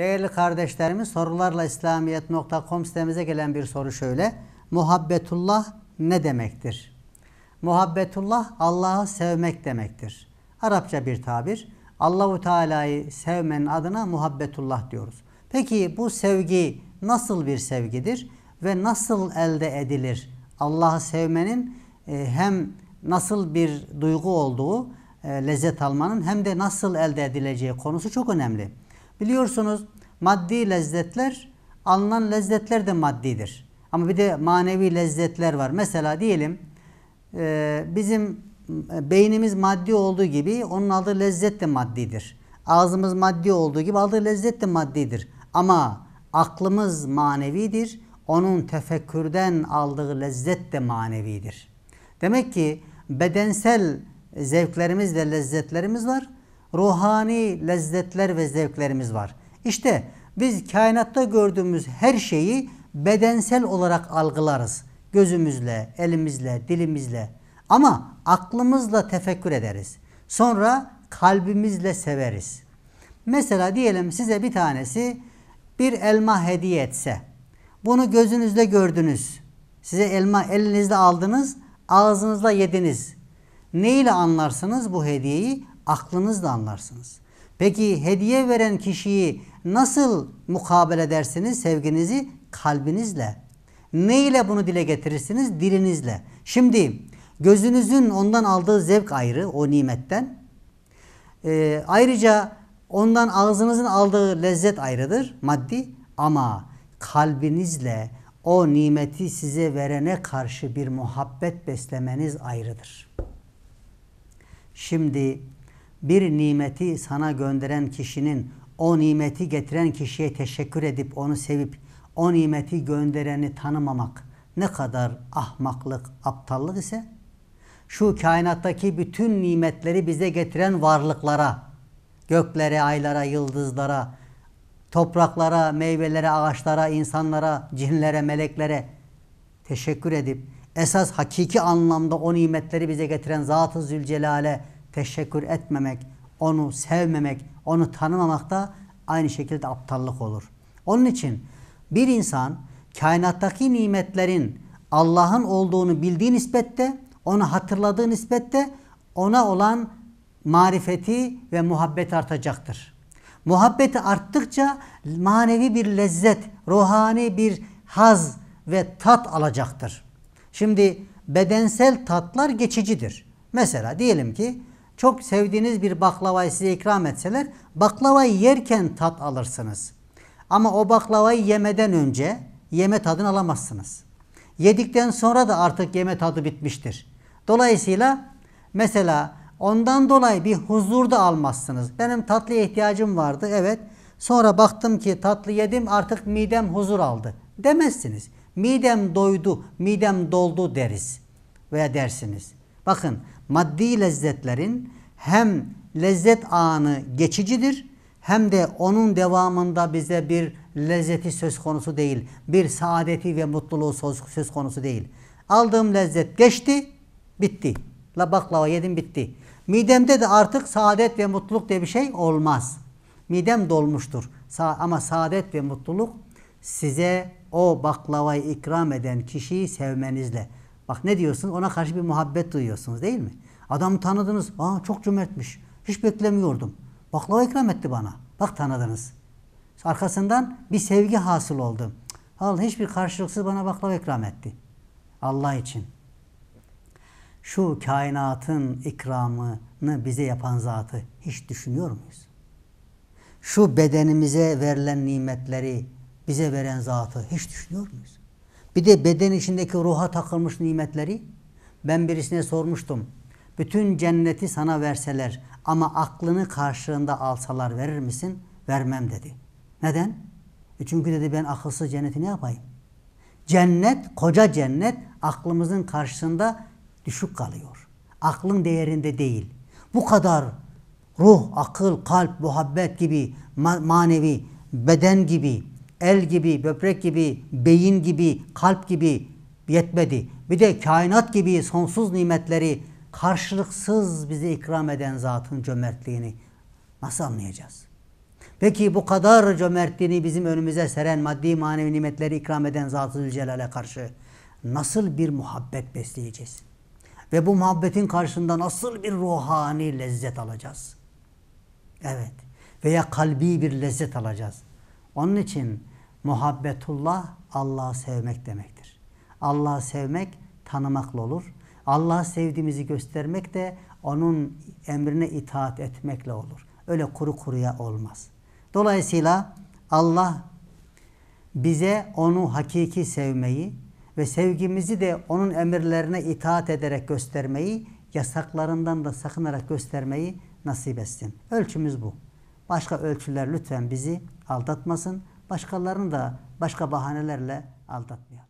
Değerli kardeşlerimiz sorularla İslamiyet.com sitemize gelen bir soru şöyle. Muhabbetullah ne demektir? Muhabbetullah Allah'ı sevmek demektir. Arapça bir tabir. Allahu Teala'yı sevmenin adına muhabbetullah diyoruz. Peki bu sevgi nasıl bir sevgidir ve nasıl elde edilir? Allah'ı sevmenin e, hem nasıl bir duygu olduğu, e, lezzet almanın hem de nasıl elde edileceği konusu çok önemli. Biliyorsunuz maddi lezzetler, alınan lezzetler de maddidir. Ama bir de manevi lezzetler var. Mesela diyelim e, bizim e, beynimiz maddi olduğu gibi onun aldığı lezzet de maddidir. Ağzımız maddi olduğu gibi aldığı lezzet de maddidir. Ama aklımız manevidir. Onun tefekkürden aldığı lezzet de manevidir. Demek ki bedensel zevklerimiz de lezzetlerimiz var ruhani lezzetler ve zevklerimiz var. İşte biz kainatta gördüğümüz her şeyi bedensel olarak algılarız. Gözümüzle, elimizle, dilimizle ama aklımızla tefekkür ederiz. Sonra kalbimizle severiz. Mesela diyelim size bir tanesi bir elma hediye etse. Bunu gözünüzle gördünüz. Size elma elinizde aldınız, ağzınızla yediniz. Ne ile anlarsınız bu hediyeyi? aklınızla anlarsınız. Peki hediye veren kişiyi nasıl mukabele edersiniz? Sevginizi kalbinizle. Ne ile bunu dile getirirsiniz? Dilinizle. Şimdi gözünüzün ondan aldığı zevk ayrı o nimetten. Ee, ayrıca ondan ağzınızın aldığı lezzet ayrıdır maddi ama kalbinizle o nimeti size verene karşı bir muhabbet beslemeniz ayrıdır. Şimdi bir nimeti sana gönderen kişinin o nimeti getiren kişiye teşekkür edip onu sevip o nimeti göndereni tanımamak ne kadar ahmaklık, aptallık ise şu kainattaki bütün nimetleri bize getiren varlıklara, göklere, aylara, yıldızlara, topraklara, meyvelere, ağaçlara, insanlara, cinlere, meleklere teşekkür edip esas hakiki anlamda o nimetleri bize getiren Zat-ı Zülcelal'e teşekkür etmemek, onu sevmemek, onu tanımamak da aynı şekilde aptallık olur. Onun için bir insan kainattaki nimetlerin Allah'ın olduğunu bildiği nispette, onu hatırladığı nispette ona olan marifeti ve muhabbet artacaktır. Muhabbeti arttıkça manevi bir lezzet, ruhani bir haz ve tat alacaktır. Şimdi bedensel tatlar geçicidir. Mesela diyelim ki çok sevdiğiniz bir baklavayı size ikram etseler baklavayı yerken tat alırsınız. Ama o baklavayı yemeden önce yeme tadını alamazsınız. Yedikten sonra da artık yeme tadı bitmiştir. Dolayısıyla mesela ondan dolayı bir huzur da almazsınız. Benim tatlıya ihtiyacım vardı evet. Sonra baktım ki tatlı yedim artık midem huzur aldı. Demezsiniz. Midem doydu, midem doldu deriz veya dersiniz. Bakın maddi lezzetlerin hem lezzet anı geçicidir hem de onun devamında bize bir lezzeti söz konusu değil. Bir saadeti ve mutluluğu söz konusu değil. Aldığım lezzet geçti, bitti. La baklava yedim bitti. Midemde de artık saadet ve mutluluk diye bir şey olmaz. Midem dolmuştur. Sa ama saadet ve mutluluk size o baklavayı ikram eden kişiyi sevmenizle Bak ne diyorsunuz Ona karşı bir muhabbet duyuyorsunuz değil mi? Adamı tanıdınız. Aa çok cömertmiş. Hiç beklemiyordum. Baklava ikram etti bana. Bak tanıdınız. Arkasından bir sevgi hasıl oldu. Al hiçbir karşılıksız bana baklava ikram etti. Allah için. Şu kainatın ikramını bize yapan zatı hiç düşünüyor muyuz? Şu bedenimize verilen nimetleri bize veren zatı hiç düşünüyor muyuz? Bir de beden içindeki ruha takılmış nimetleri. Ben birisine sormuştum. Bütün cenneti sana verseler ama aklını karşılığında alsalar verir misin? Vermem dedi. Neden? E çünkü dedi ben akılsız cenneti ne yapayım? Cennet, koca cennet aklımızın karşısında düşük kalıyor. Aklın değerinde değil. Bu kadar ruh, akıl, kalp, muhabbet gibi, manevi, beden gibi el gibi, böbrek gibi, beyin gibi, kalp gibi yetmedi. Bir de kainat gibi sonsuz nimetleri karşılıksız bize ikram eden zatın cömertliğini nasıl anlayacağız? Peki bu kadar cömertliğini bizim önümüze seren maddi manevi nimetleri ikram eden Zat-ı Zülcelal'e karşı nasıl bir muhabbet besleyeceğiz? Ve bu muhabbetin karşısında nasıl bir ruhani lezzet alacağız? Evet. Veya kalbi bir lezzet alacağız. Onun için Muhabbetullah Allah'ı sevmek demektir. Allah'ı sevmek tanımakla olur. Allah'ı sevdiğimizi göstermek de onun emrine itaat etmekle olur. Öyle kuru kuruya olmaz. Dolayısıyla Allah bize onu hakiki sevmeyi ve sevgimizi de onun emirlerine itaat ederek göstermeyi, yasaklarından da sakınarak göstermeyi nasip etsin. Ölçümüz bu. Başka ölçüler lütfen bizi aldatmasın başkalarını da başka bahanelerle aldatmayalım.